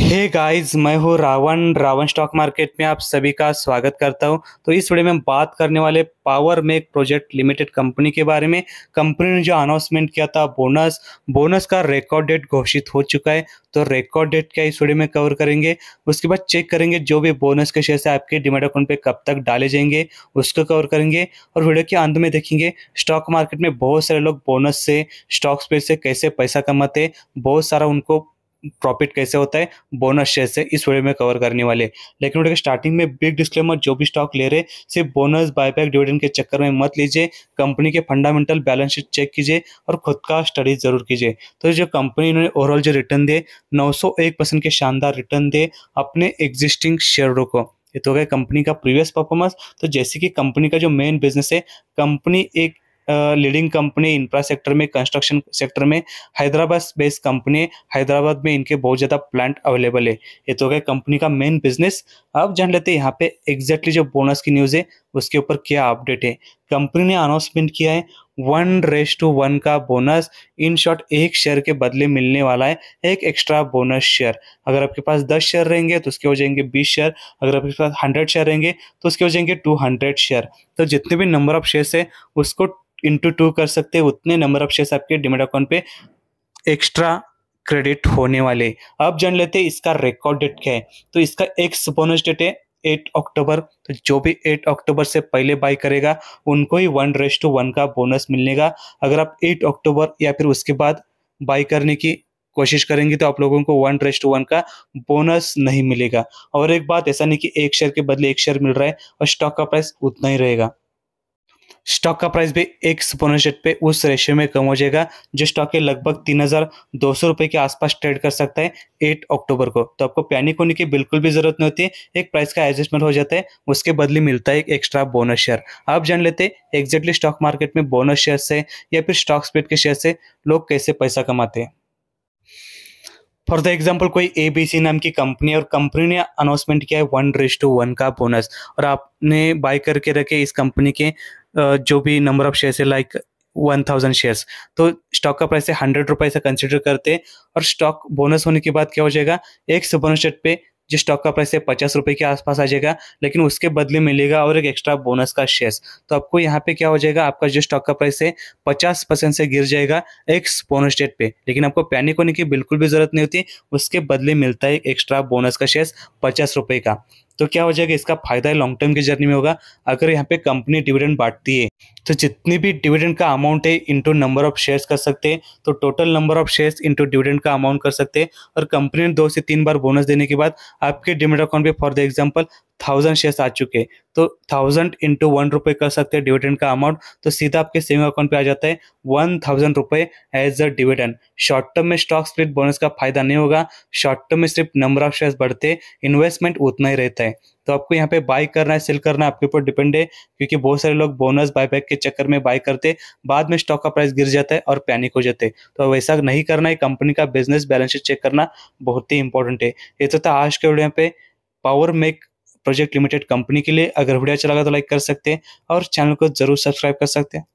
हे hey guys मैं हूँ Ravan Ravan stock market में आप सभी का स्वागत करता हूँ तो इस वीडियो में हम बात करने वाले power make project limited company के बारे में कंपनी ने जो अनाउंसमेंट किया था बोनस बोनस का रिकॉर्ड डेट घोषित हो चुका है तो रिकॉर्ड डेट क्या इस वीडियो में कवर करेंगे उसके बाद चेक करेंगे जो भी बोनस के शेयर आपके डिमेट अकाउंट पे कब तक डाले जाएंगे उसको कवर करेंगे और वीडियो के अंत में देखेंगे स्टॉक मार्केट में बहुत सारे लोग बोनस से स्टॉक्स पे से कैसे पैसा कमाते बहुत सारा उनको प्रॉफिट कैसे होता है बोनस शेयर से इस वीडियो में कवर करने वाले लेकिन वीडियो के स्टार्टिंग में बिग डिस्क्लेमर जो भी स्टॉक ले रहे सिर्फ बोनस बायबैक डिविडेंड के चक्कर में मत लीजिए कंपनी के फंडामेंटल बैलेंस शीट चेक कीजिए और खुद का स्टडी जरूर कीजिए तो जो कंपनी इन्होंने ओवरऑल जो रिटर्न दे नौ के शानदार रिटर्न दे अपने एग्जिस्टिंग शेयरों को ये तो गया कंपनी का प्रीवियस परफॉर्मेंस तो जैसे कि कंपनी का जो मेन बिजनेस है कंपनी एक लीडिंग कंपनी इंफ्रा सेक्टर में कंस्ट्रक्शन सेक्टर में हैदराबाद बेस्ड कंपनी हैदराबाद में इनके बहुत ज़्यादा प्लांट अवेलेबल है ये तो क्या कंपनी का मेन बिजनेस अब जान लेते हैं यहाँ पे एग्जैक्टली जो बोनस की न्यूज़ है उसके ऊपर क्या अपडेट है कंपनी ने अनाउंसमेंट किया है वन रेस टू वन का बोनस इन शॉर्ट एक शेयर के बदले मिलने वाला है एक एक्स्ट्रा बोनस शेयर अगर आपके पास दस शेयर रहेंगे तो उसके हो जाएंगे बीस शेयर अगर आपके पास हंड्रेड शेयर रहेंगे तो उसके हो जाएंगे टू हंड्रेड शेयर तो जितने भी नंबर ऑफ शेयर्स है उसको इंटू टू कर सकते हैं उतने नंबर ऑफ शेयर्स आपके डिमेट अकाउंट पे एक्स्ट्रा क्रेडिट होने वाले अब जान लेते हैं इसका रिकॉर्ड डेट क्या है तो इसका एक बोनस डेट है एट अक्टूबर तो जो भी एट अक्टूबर से पहले बाई करेगा उनको ही वन रेस टू वन का बोनस मिलेगा अगर आप एट अक्टूबर या फिर उसके बाद बाई करने की कोशिश करेंगे तो आप लोगों को वन रेस टू वन का बोनस नहीं मिलेगा और एक बात ऐसा नहीं कि एक शेयर के बदले एक शेयर मिल रहा है और स्टॉक का प्राइस उतना ही रहेगा स्टॉक का प्राइस भी एक शेट पे उस रेशियो में कम हो जाएगा जो स्टॉक के लगभग तीन हज़ार दो सौ रुपये के आसपास ट्रेड कर सकता है एट अक्टूबर को तो आपको पैनिक होने की बिल्कुल भी ज़रूरत नहीं होती है एक प्राइस का एडजस्टमेंट हो जाता है उसके बदले मिलता है एक एक्स्ट्रा बोनस शेयर आप जान लेते हैं एग्जैक्टली स्टॉक मार्केट में बोनस शेयर से या फिर स्टॉक स्पीड के शेयर से लोग कैसे पैसा कमाते हैं फॉर द एग्जाम्पल कोई ए बी सी नाम की कंपनी है और कंपनी ने अनाउंसमेंट किया है वन रेस टू वन का बोनस और आपने बाय करके रखे इस कंपनी के जो भी नंबर ऑफ शेयर्स है लाइक वन थाउजेंड शेयर्स तो स्टॉक का प्राइस है हंड्रेड रुपए से कंसिडर करते और स्टॉक बोनस होने के बाद क्या हो जाएगा एक सुपर स्टेट पे जिस स्टॉक का प्राइस है पचास रुपये के आसपास आ जाएगा लेकिन उसके बदले मिलेगा और एक एक्स्ट्रा बोनस का शेयर्स तो आपको यहाँ पे क्या हो जाएगा आपका जो स्टॉक का प्राइस है पचास परसेंट से गिर जाएगा एक्स बोनस डेट पे लेकिन आपको पैनिक होने की बिल्कुल भी जरूरत नहीं होती उसके बदले मिलता है एक्स्ट्रा बोनस का शेयर्स पचास का तो क्या हो जाएगा इसका फायदा लॉन्ग टर्म की जर्नी में होगा अगर यहाँ पे कंपनी डिविडेंड बांटती है तो जितनी भी डिविडेंड का अमाउंट है इंटू नंबर ऑफ शेयर्स कर सकते हैं तो total number of shares into dividend का अमाउंट कर सकते हैं और कंपनी ने दो से तीन बार बोनस देने के बाद आपके डिमिट अकाउंट पे for the example thousand shares आ चुके हैं तो थाउजेंड इंटू वन रुपये कर सकते हैं डिविडेंड का अमाउंट तो सीधा आपके सेविंग अकाउंट पे आ जाता है वन थाउजेंड रुपये as a dividend short term में स्टॉक स्प्लिट बोनस का फायदा नहीं होगा शॉर्ट टर्म में सिर्फ नंबर ऑफ शेयर्स बढ़ते इन्वेस्टमेंट उतना ही रहता है तो आपको यहाँ पे बाय करना है सेल करना है आपके ऊपर डिपेंड है क्योंकि बहुत सारे लोग बोनस बायबैक के चक्कर में बाय करते बाद में स्टॉक का प्राइस गिर जाता है और पैनिक हो जाते तो वैसा नहीं करना है कंपनी का बिजनेस बैलेंस शीट चेक करना बहुत ही इंपॉर्टेंट है ये तो था आज के वीडियो पे power make project limited company के लिए अगर वीडियो अच्छा लगा तो लाइक कर सकते हैं और चैनल को जरूर सब्सक्राइब कर सकते हैं